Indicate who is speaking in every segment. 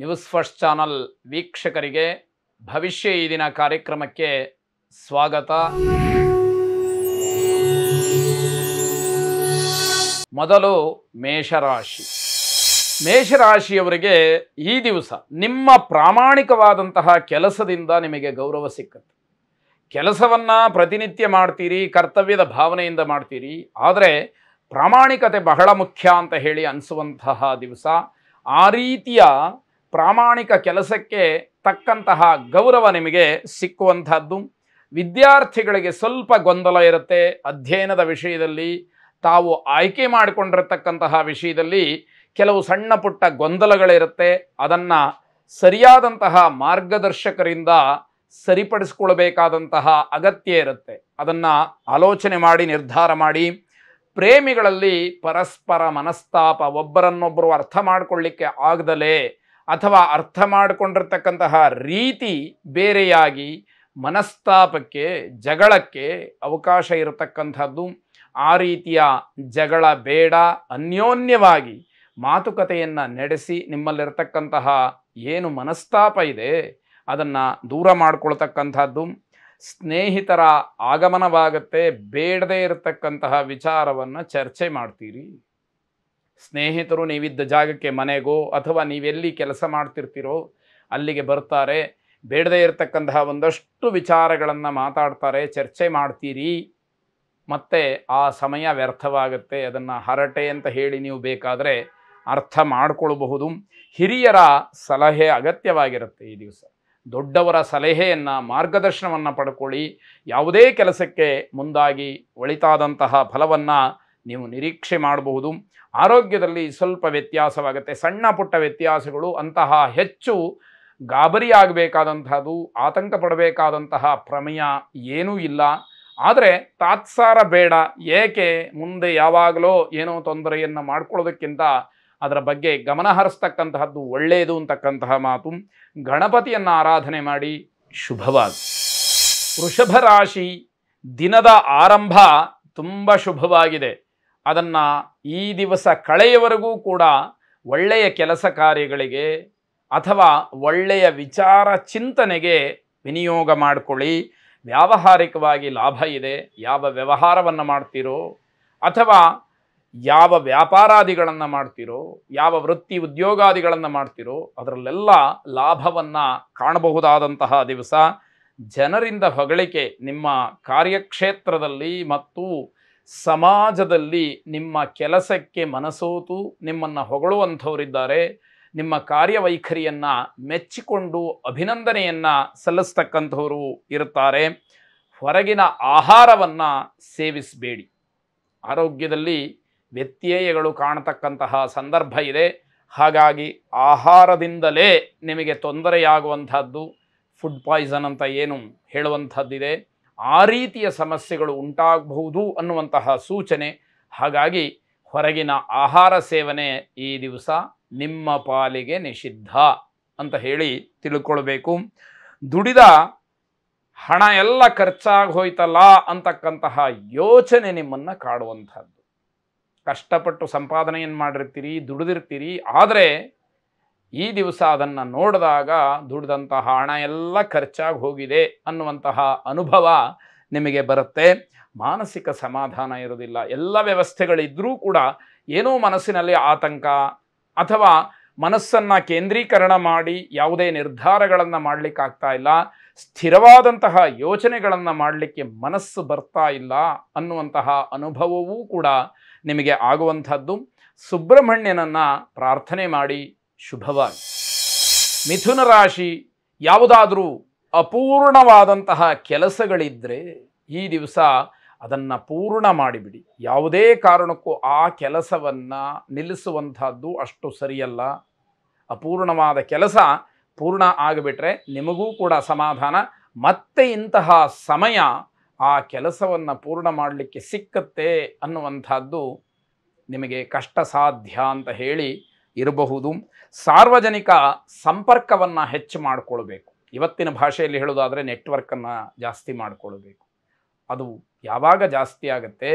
Speaker 1: news first channel ವೀಕ್ಷಕರಿಗೆ ಭವಿಷ್ಯ ಈ ದಿನ ಕಾರ್ಯಕ್ರಮಕ್ಕೆ ಸ್ವಾಗತ ಮೊದಲು ಮೇಷರಾಶಿ ಮೇಷರಾಶಿಯವರಿಗೆ ಈ ದಿವಸ ನಿಮ್ಮ ಪ್ರಾಮಾಣಿಕವಾದಂತಹ ಕೆಲಸದಿಂದ ನಿಮಗೆ ಗೌರವ ಸಿಕ್ಕತ್ತೆ ಕೆಲಸವನ್ನು ಪ್ರತಿನಿತ್ಯ ಮಾಡ್ತೀರಿ ಕರ್ತವ್ಯದ ಭಾವನೆಯಿಂದ ಮಾಡ್ತೀರಿ ಆದರೆ ಪ್ರಾಮಾಣಿಕತೆ ಬಹಳ ಮುಖ್ಯ ಅಂತ ಹೇಳಿ ಅನಿಸುವಂತಹ ದಿವಸ ಆ ರೀತಿಯ ಪ್ರಾಮಾಣಿಕ ಕೆಲಸಕ್ಕೆ ತಕ್ಕಂತಹ ಗೌರವ ನಿಮಗೆ ಸಿಕ್ಕುವಂತಹದ್ದು ವಿದ್ಯಾರ್ಥಿಗಳಿಗೆ ಸ್ವಲ್ಪ ಗೊಂದಲ ಇರುತ್ತೆ ಅಧ್ಯಯನದ ವಿಷಯದಲ್ಲಿ ತಾವು ಆಯ್ಕೆ ಮಾಡಿಕೊಂಡಿರತಕ್ಕಂತಹ ವಿಷಯದಲ್ಲಿ ಕೆಲವು ಸಣ್ಣ ಪುಟ್ಟ ಗೊಂದಲಗಳಿರುತ್ತೆ ಅದನ್ನು ಸರಿಯಾದಂತಹ ಮಾರ್ಗದರ್ಶಕರಿಂದ ಸರಿಪಡಿಸ್ಕೊಳ್ಬೇಕಾದಂತಹ ಅಗತ್ಯ ಇರುತ್ತೆ ಅದನ್ನು ಆಲೋಚನೆ ಮಾಡಿ ನಿರ್ಧಾರ ಮಾಡಿ ಪ್ರೇಮಿಗಳಲ್ಲಿ ಪರಸ್ಪರ ಮನಸ್ತಾಪ ಒಬ್ಬರನ್ನೊಬ್ಬರು ಅರ್ಥ ಮಾಡಿಕೊಳ್ಳಿಕ್ಕೆ ಆಗದಲೇ ಅಥವಾ ಅರ್ಥ ಮಾಡಿಕೊಂಡಿರ್ತಕ್ಕಂತಹ ರೀತಿ ಬೇರೆಯಾಗಿ ಮನಸ್ತಾಪಕ್ಕೆ ಜಗಳಕ್ಕೆ ಅವಕಾಶ ಇರತಕ್ಕಂಥದ್ದು ಆ ರೀತಿಯ ಜಗಳ ಬೇಡ ಅನ್ಯೋನ್ಯವಾಗಿ ಮಾತುಕತೆಯನ್ನು ನಡೆಸಿ ನಿಮ್ಮಲ್ಲಿರತಕ್ಕಂತಹ ಏನು ಮನಸ್ತಾಪ ಇದೆ ಅದನ್ನು ದೂರ ಮಾಡಿಕೊಳ್ತಕ್ಕಂಥದ್ದು ಸ್ನೇಹಿತರ ಆಗಮನವಾಗುತ್ತೆ ಬೇಡದೇ ಇರತಕ್ಕಂತಹ ವಿಚಾರವನ್ನು ಚರ್ಚೆ ಮಾಡ್ತೀರಿ ಸ್ನೇಹಿತರು ನೀವಿದ್ದ ಜಾಗಕ್ಕೆ ಮನೆಗೋ ಅಥವಾ ನೀವೆಲ್ಲಿ ಕೆಲಸ ಮಾಡ್ತಿರ್ತೀರೋ ಅಲ್ಲಿಗೆ ಬರ್ತಾರೆ ಬೇಡದೇ ಇರತಕ್ಕಂತಹ ಒಂದಷ್ಟು ವಿಚಾರಗಳನ್ನು ಮಾತಾಡ್ತಾರೆ ಚರ್ಚೆ ಮಾಡ್ತೀರಿ ಮತ್ತು ಆ ಸಮಯ ವ್ಯರ್ಥವಾಗುತ್ತೆ ಅದನ್ನು ಹರಟೆ ಅಂತ ಹೇಳಿ ನೀವು ಬೇಕಾದರೆ ಅರ್ಥ ಮಾಡಿಕೊಳ್ಳಬಹುದು ಹಿರಿಯರ ಸಲಹೆ ಅಗತ್ಯವಾಗಿರುತ್ತೆ ಈ ದಿವಸ ದೊಡ್ಡವರ ಸಲಹೆಯನ್ನು ಮಾರ್ಗದರ್ಶನವನ್ನು ಪಡ್ಕೊಳ್ಳಿ ಯಾವುದೇ ಕೆಲಸಕ್ಕೆ ಮುಂದಾಗಿ ಒಳಿತಾದಂತಹ ಫಲವನ್ನು ನೀವು ನಿರೀಕ್ಷೆ ಮಾಡಬಹುದು ಆರೋಗ್ಯದಲ್ಲಿ ಸ್ವಲ್ಪ ವ್ಯತ್ಯಾಸವಾಗುತ್ತೆ ಸಣ್ಣ ಪುಟ್ಟ ವ್ಯತ್ಯಾಸಗಳು ಅಂತಹ ಹೆಚ್ಚು ಗಾಬರಿಯಾಗಬೇಕಾದಂತಹದ್ದು ಆತಂಕ ಪಡಬೇಕಾದಂತಹ ಪ್ರಮೇಯ ಏನೂ ಇಲ್ಲ ಆದರೆ ತಾತ್ಸಾರ ಬೇಡ ಏಕೆ ಮುಂದೆ ಯಾವಾಗಲೋ ಏನೋ ತೊಂದರೆಯನ್ನು ಮಾಡ್ಕೊಳ್ಳೋದಕ್ಕಿಂತ ಅದರ ಬಗ್ಗೆ ಗಮನ ಹರಿಸ್ತಕ್ಕಂತಹದ್ದು ಒಳ್ಳೆಯದು ಅಂತಕ್ಕಂತಹ ಮಾತು ಗಣಪತಿಯನ್ನು ಆರಾಧನೆ ಮಾಡಿ ಶುಭವಾಗಿ ವೃಷಭ ರಾಶಿ ದಿನದ ಆರಂಭ ತುಂಬ ಶುಭವಾಗಿದೆ ಅದನ್ನು ಈ ದಿವಸ ಕಳೆಯವರೆಗೂ ಕೂಡ ಒಳ್ಳೆಯ ಕೆಲಸ ಕಾರ್ಯಗಳಿಗೆ ಅಥವಾ ಒಳ್ಳೆಯ ವಿಚಾರ ಚಿಂತನೆಗೆ ವಿನಿಯೋಗ ಮಾಡಿಕೊಳ್ಳಿ ವ್ಯಾವಹಾರಿಕವಾಗಿ ಲಾಭ ಇದೆ ಯಾವ ವ್ಯವಹಾರವನ್ನು ಮಾಡ್ತೀರೋ ಅಥವಾ ಯಾವ ವ್ಯಾಪಾರಾದಿಗಳನ್ನು ಮಾಡ್ತಿರೋ ಯಾವ ವೃತ್ತಿ ಉದ್ಯೋಗಾದಿಗಳನ್ನು ಮಾಡ್ತಿರೋ ಅದರಲ್ಲೆಲ್ಲ ಲಾಭವನ್ನು ಕಾಣಬಹುದಾದಂತಹ ದಿವಸ ಜನರಿಂದ ಹೊಗಳಿಕೆ ನಿಮ್ಮ ಕಾರ್ಯಕ್ಷೇತ್ರದಲ್ಲಿ ಮತ್ತು ಸಮಾಜದಲ್ಲಿ ನಿಮ್ಮ ಕೆಲಸಕ್ಕೆ ಮನಸೋತು ನಿಮ್ಮನ್ನು ಹೊಗಳುವಂಥವರಿದ್ದಾರೆ ನಿಮ್ಮ ಕಾರ್ಯವೈಖರಿಯನ್ನು ಮೆಚ್ಚಿಕೊಂಡು ಅಭಿನಂದನೆಯನ್ನು ಸಲ್ಲಿಸ್ತಕ್ಕಂಥವರು ಇರುತ್ತಾರೆ ಹೊರಗಿನ ಆಹಾರವನ್ನು ಸೇವಿಸಬೇಡಿ ಆರೋಗ್ಯದಲ್ಲಿ ವ್ಯತ್ಯಯಗಳು ಕಾಣತಕ್ಕಂತಹ ಸಂದರ್ಭ ಇದೆ ಹಾಗಾಗಿ ಆಹಾರದಿಂದಲೇ ನಿಮಗೆ ತೊಂದರೆಯಾಗುವಂಥದ್ದು ಫುಡ್ ಪಾಯ್ಸನ್ ಅಂತ ಏನು ಹೇಳುವಂಥದ್ದಿದೆ ಆ ರೀತಿಯ ಸಮಸ್ಯೆಗಳು ಉಂಟಾಗಬಹುದು ಅನ್ನುವಂತಹ ಸೂಚನೆ ಹಾಗಾಗಿ ಹೊರಗಿನ ಆಹಾರ ಸೇವನೆ ಈ ದಿವಸ ನಿಮ್ಮ ಪಾಲಿಗೆ ನಿಷಿದ್ಧ ಅಂತ ಹೇಳಿ ತಿಳ್ಕೊಳ್ಬೇಕು ದುಡಿದ ಹಣ ಎಲ್ಲ ಖರ್ಚಾಗಿ ಹೋಯ್ತಲ್ಲ ಅಂತಕ್ಕಂತಹ ಯೋಚನೆ ನಿಮ್ಮನ್ನು ಕಾಡುವಂಥದ್ದು ಕಷ್ಟಪಟ್ಟು ಸಂಪಾದನೆಯನ್ನು ಮಾಡಿರ್ತೀರಿ ದುಡಿದಿರ್ತೀರಿ ಆದರೆ ಈ ದಿವಸ ಅದನ್ನು ನೋಡಿದಾಗ ದುಡ್ದಂತಹ ಹಣ ಎಲ್ಲ ಖರ್ಚಾಗಿ ಹೋಗಿದೆ ಅನ್ನುವಂತಹ ಅನುಭವ ನಿಮಗೆ ಬರುತ್ತೆ ಮಾನಸಿಕ ಸಮಾಧಾನ ಇರೋದಿಲ್ಲ ಎಲ್ಲ ವ್ಯವಸ್ಥೆಗಳಿದ್ದರೂ ಕೂಡ ಏನೋ ಮನಸ್ಸಿನಲ್ಲಿ ಆತಂಕ ಅಥವಾ ಮನಸ್ಸನ್ನು ಕೇಂದ್ರೀಕರಣ ಮಾಡಿ ಯಾವುದೇ ನಿರ್ಧಾರಗಳನ್ನು ಮಾಡಲಿಕ್ಕಾಗ್ತಾ ಇಲ್ಲ ಸ್ಥಿರವಾದಂತಹ ಯೋಚನೆಗಳನ್ನು ಮಾಡಲಿಕ್ಕೆ ಮನಸ್ಸು ಬರ್ತಾ ಇಲ್ಲ ಅನ್ನುವಂತಹ ಅನುಭವವೂ ಕೂಡ ನಿಮಗೆ ಆಗುವಂಥದ್ದು ಸುಬ್ರಹ್ಮಣ್ಯನನ್ನು ಪ್ರಾರ್ಥನೆ ಮಾಡಿ ಶುಭವಾಗಿ ಮಿಥುನ ರಾಶಿ ಯಾವುದಾದರೂ ಅಪೂರ್ಣವಾದಂತಹ ಕೆಲಸಗಳಿದ್ದರೆ ಈ ದಿವಸ ಅದನ್ನು ಪೂರ್ಣ ಮಾಡಿಬಿಡಿ ಯಾವುದೇ ಕಾರಣಕ್ಕೂ ಆ ಕೆಲಸವನ್ನು ನಿಲ್ಲಿಸುವಂಥದ್ದು ಅಷ್ಟು ಸರಿಯಲ್ಲ ಅಪೂರ್ಣವಾದ ಕೆಲಸ ಪೂರ್ಣ ಆಗಿಬಿಟ್ರೆ ನಿಮಗೂ ಕೂಡ ಸಮಾಧಾನ ಮತ್ತೆ ಇಂತಹ ಸಮಯ ಆ ಕೆಲಸವನ್ನು ಪೂರ್ಣ ಮಾಡಲಿಕ್ಕೆ ಸಿಕ್ಕತ್ತೆ ಅನ್ನುವಂಥದ್ದು ನಿಮಗೆ ಕಷ್ಟ ಸಾಧ್ಯ ಅಂತ ಹೇಳಿ ಇರಬಹುದು ಸಾರ್ವಜನಿಕ ಸಂಪರ್ಕವನ್ನು ಹೆಚ್ಚು ಮಾಡಿಕೊಳ್ಬೇಕು ಇವತ್ತಿನ ಭಾಷೆಯಲ್ಲಿ ಹೇಳೋದಾದರೆ ನೆಟ್ವರ್ಕನ್ನು ಜಾಸ್ತಿ ಮಾಡಿಕೊಳ್ಬೇಕು ಅದು ಯಾವಾಗ ಜಾಸ್ತಿ ಆಗುತ್ತೆ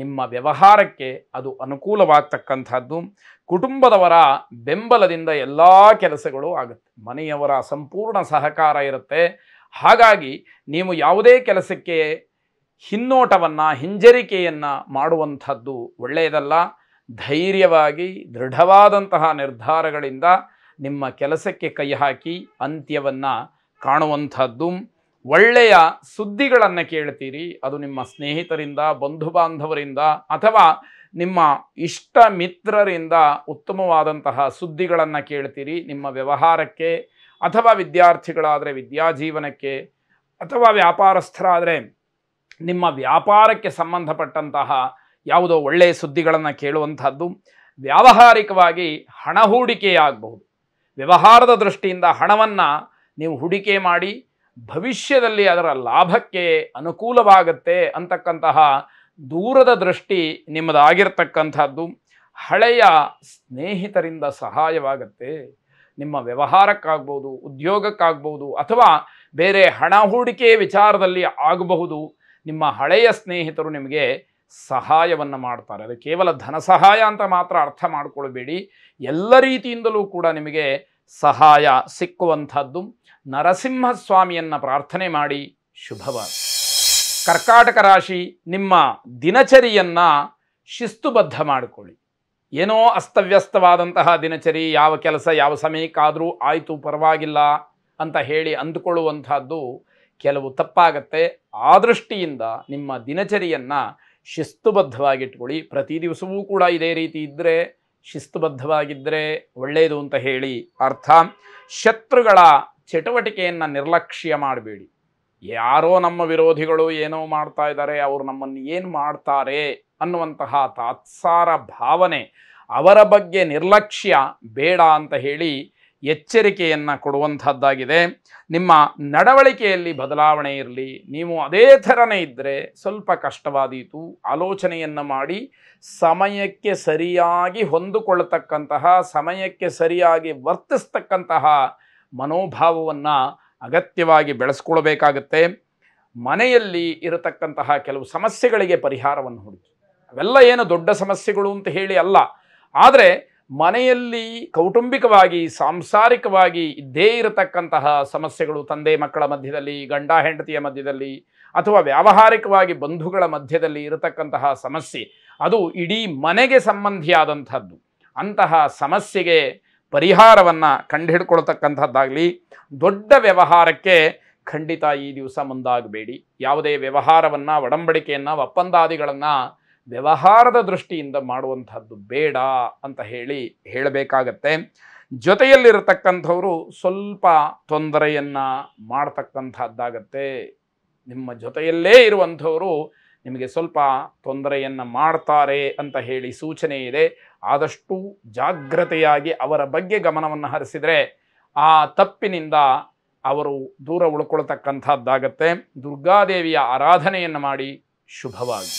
Speaker 1: ನಿಮ್ಮ ವ್ಯವಹಾರಕ್ಕೆ ಅದು ಅನುಕೂಲವಾಗ್ತಕ್ಕಂಥದ್ದು ಕುಟುಂಬದವರ ಬೆಂಬಲದಿಂದ ಎಲ್ಲ ಕೆಲಸಗಳು ಆಗುತ್ತೆ ಮನೆಯವರ ಸಂಪೂರ್ಣ ಸಹಕಾರ ಇರುತ್ತೆ ಹಾಗಾಗಿ ನೀವು ಯಾವುದೇ ಕೆಲಸಕ್ಕೆ ಹಿನ್ನೋಟವನ್ನು ಹಿಂಜರಿಕೆಯನ್ನು ಮಾಡುವಂಥದ್ದು ಒಳ್ಳೆಯದಲ್ಲ ಧೈರ್ಯವಾಗಿ ದೃಢವಾದಂತಹ ನಿರ್ಧಾರಗಳಿಂದ ನಿಮ್ಮ ಕೆಲಸಕ್ಕೆ ಕೈ ಹಾಕಿ ಅಂತ್ಯವನ್ನು ಕಾಣುವಂಥದ್ದು ಒಳ್ಳೆಯ ಸುದ್ದಿಗಳನ್ನು ಕೇಳ್ತೀರಿ ಅದು ನಿಮ್ಮ ಸ್ನೇಹಿತರಿಂದ ಬಂಧು ಬಾಂಧವರಿಂದ ಅಥವಾ ನಿಮ್ಮ ಇಷ್ಟ ಮಿತ್ರರಿಂದ ಉತ್ತಮವಾದಂತಹ ಸುದ್ದಿಗಳನ್ನು ಕೇಳ್ತೀರಿ ನಿಮ್ಮ ವ್ಯವಹಾರಕ್ಕೆ ಅಥವಾ ವಿದ್ಯಾರ್ಥಿಗಳಾದರೆ ವಿದ್ಯಾಜೀವನಕ್ಕೆ ಅಥವಾ ವ್ಯಾಪಾರಸ್ಥರಾದರೆ ನಿಮ್ಮ ವ್ಯಾಪಾರಕ್ಕೆ ಸಂಬಂಧಪಟ್ಟಂತಹ ಯಾವುದೋ ಒಳ್ಳೆಯ ಸುದ್ದಿಗಳನ್ನು ಕೇಳುವಂಥದ್ದು ವ್ಯಾವಹಾರಿಕವಾಗಿ ಹಣ ಹೂಡಿಕೆಯಾಗಬಹುದು ವ್ಯವಹಾರದ ದೃಷ್ಟಿಯಿಂದ ಹಣವನ್ನು ನೀವು ಹೂಡಿಕೆ ಮಾಡಿ ಭವಿಷ್ಯದಲ್ಲಿ ಅದರ ಲಾಭಕ್ಕೆ ಅನುಕೂಲವಾಗುತ್ತೆ ಅಂತಕ್ಕಂತಹ ದೂರದ ದೃಷ್ಟಿ ನಿಮ್ಮದಾಗಿರ್ತಕ್ಕಂಥದ್ದು ಹಳೆಯ ಸ್ನೇಹಿತರಿಂದ ಸಹಾಯವಾಗುತ್ತೆ ನಿಮ್ಮ ವ್ಯವಹಾರಕ್ಕಾಗ್ಬೋದು ಉದ್ಯೋಗಕ್ಕಾಗ್ಬೋದು ಅಥವಾ ಬೇರೆ ಹಣ ಹೂಡಿಕೆ ವಿಚಾರದಲ್ಲಿ ಆಗಬಹುದು ನಿಮ್ಮ ಹಳೆಯ ಸ್ನೇಹಿತರು ನಿಮಗೆ ಸಹಾಯವನ್ನು ಮಾಡ್ತಾರೆ ಅದು ಕೇವಲ ಧನ ಸಹಾಯ ಅಂತ ಮಾತ್ರ ಅರ್ಥ ಮಾಡಿಕೊಳ್ಬೇಡಿ ಎಲ್ಲ ರೀತಿಯಿಂದಲೂ ಕೂಡ ನಿಮಗೆ ಸಹಾಯ ಸಿಕ್ಕುವಂಥದ್ದು ನರಸಿಂಹಸ್ವಾಮಿಯನ್ನು ಪ್ರಾರ್ಥನೆ ಮಾಡಿ ಶುಭವಾದ ಕರ್ಕಾಟಕ ರಾಶಿ ನಿಮ್ಮ ದಿನಚರಿಯನ್ನು ಶಿಸ್ತುಬದ್ಧ ಮಾಡಿಕೊಳ್ಳಿ ಏನೋ ಅಸ್ತವ್ಯಸ್ತವಾದಂತಹ ದಿನಚರಿ ಯಾವ ಕೆಲಸ ಯಾವ ಸಮಯಕ್ಕಾದರೂ ಆಯಿತು ಪರವಾಗಿಲ್ಲ ಅಂತ ಹೇಳಿ ಅಂದುಕೊಳ್ಳುವಂಥದ್ದು ಕೆಲವು ತಪ್ಪಾಗತ್ತೆ ಆ ದೃಷ್ಟಿಯಿಂದ ನಿಮ್ಮ ದಿನಚರಿಯನ್ನು ಶಿಸ್ತುಬದ್ಧವಾಗಿಟ್ಕೊಳ್ಳಿ ಪ್ರತಿ ದಿವಸವೂ ಕೂಡ ಇದೇ ರೀತಿ ಇದ್ದರೆ ಶಿಸ್ತುಬದ್ಧವಾಗಿದ್ದರೆ ಒಳ್ಳೆಯದು ಅಂತ ಹೇಳಿ ಅರ್ಥ ಶತ್ರುಗಳ ಚಟುವಟಿಕೆಯನ್ನು ನಿರ್ಲಕ್ಷ್ಯ ಮಾಡಬೇಡಿ ಯಾರೋ ನಮ್ಮ ವಿರೋಧಿಗಳು ಏನೋ ಮಾಡ್ತಾ ಇದ್ದಾರೆ ಅವರು ನಮ್ಮನ್ನು ಏನು ಮಾಡ್ತಾರೆ ಅನ್ನುವಂತಹ ತಾತ್ಸಾರ ಭಾವನೆ ಅವರ ಬಗ್ಗೆ ನಿರ್ಲಕ್ಷ್ಯ ಬೇಡ ಅಂತ ಹೇಳಿ ಎಚ್ಚರಿಕೆಯನ್ನು ಕೊಡುವಂಥದ್ದಾಗಿದೆ ನಿಮ್ಮ ನಡವಳಿಕೆಯಲ್ಲಿ ಬದಲಾವಣೆ ಇರಲಿ ನೀವು ಅದೇ ಥರನೇ ಇದ್ದರೆ ಸ್ವಲ್ಪ ಕಷ್ಟವಾದೀತು ಆಲೋಚನೆಯನ್ನು ಮಾಡಿ ಸಮಯಕ್ಕೆ ಸರಿಯಾಗಿ ಹೊಂದಿಕೊಳ್ಳತಕ್ಕಂತಹ ಸಮಯಕ್ಕೆ ಸರಿಯಾಗಿ ವರ್ತಿಸ್ತಕ್ಕಂತಹ ಮನೋಭಾವವನ್ನು ಅಗತ್ಯವಾಗಿ ಬೆಳೆಸ್ಕೊಳ್ಬೇಕಾಗತ್ತೆ ಮನೆಯಲ್ಲಿ ಇರತಕ್ಕಂತಹ ಕೆಲವು ಸಮಸ್ಯೆಗಳಿಗೆ ಪರಿಹಾರವನ್ನು ಹುಡುಕಿ ಅವೆಲ್ಲ ಏನು ದೊಡ್ಡ ಸಮಸ್ಯೆಗಳು ಅಂತ ಹೇಳಿ ಅಲ್ಲ ಆದರೆ ಮನೆಯಲ್ಲಿ ಕೌಟುಂಬಿಕವಾಗಿ ಸಾಂಸಾರಿಕವಾಗಿ ಇದ್ದೇ ಇರತಕ್ಕಂತಹ ಸಮಸ್ಯೆಗಳು ತಂದೆ ಮಕ್ಕಳ ಮಧ್ಯದಲ್ಲಿ ಗಂಡ ಹೆಂಡತಿಯ ಮಧ್ಯದಲ್ಲಿ ಅಥವಾ ವ್ಯಾವಹಾರಿಕವಾಗಿ ಬಂಧುಗಳ ಮಧ್ಯದಲ್ಲಿ ಇರತಕ್ಕಂತಹ ಸಮಸ್ಯೆ ಅದು ಇಡೀ ಮನೆಗೆ ಸಂಬಂಧಿಯಾದಂಥದ್ದು ಅಂತಹ ಸಮಸ್ಯೆಗೆ ಪರಿಹಾರವನ್ನು ಕಂಡುಹಿಡ್ಕೊಳ್ತಕ್ಕಂಥದ್ದಾಗಲಿ ದೊಡ್ಡ ವ್ಯವಹಾರಕ್ಕೆ ಖಂಡಿತ ಈ ದಿವಸ ಮುಂದಾಗಬೇಡಿ ಯಾವುದೇ ವ್ಯವಹಾರವನ್ನು ಒಡಂಬಡಿಕೆಯನ್ನು ಒಪ್ಪಂದಾದಿಗಳನ್ನು ವ್ಯವಹಾರದ ದೃಷ್ಟಿಯಿಂದ ಮಾಡುವಂಥದ್ದು ಬೇಡ ಅಂತ ಹೇಳಿ ಹೇಳಬೇಕಾಗತ್ತೆ ಜೊತೆಯಲ್ಲಿರತಕ್ಕಂಥವರು ಸ್ವಲ್ಪ ತೊಂದರೆಯನ್ನು ಮಾಡ್ತಕ್ಕಂಥದ್ದಾಗತ್ತೆ ನಿಮ್ಮ ಜೊತೆಯಲ್ಲೇ ಇರುವಂಥವರು ನಿಮಗೆ ಸ್ವಲ್ಪ ತೊಂದರೆಯನ್ನು ಮಾಡ್ತಾರೆ ಅಂತ ಹೇಳಿ ಸೂಚನೆ ಇದೆ ಆದಷ್ಟು ಜಾಗ್ರತೆಯಾಗಿ ಅವರ ಬಗ್ಗೆ ಗಮನವನ್ನು ಹರಿಸಿದರೆ ಆ ತಪ್ಪಿನಿಂದ ಅವರು ದೂರ ಉಳ್ಕೊಳ್ತಕ್ಕಂಥದ್ದಾಗತ್ತೆ ದುರ್ಗಾದೇವಿಯ ಆರಾಧನೆಯನ್ನು ಮಾಡಿ ಶುಭವಾಗಿ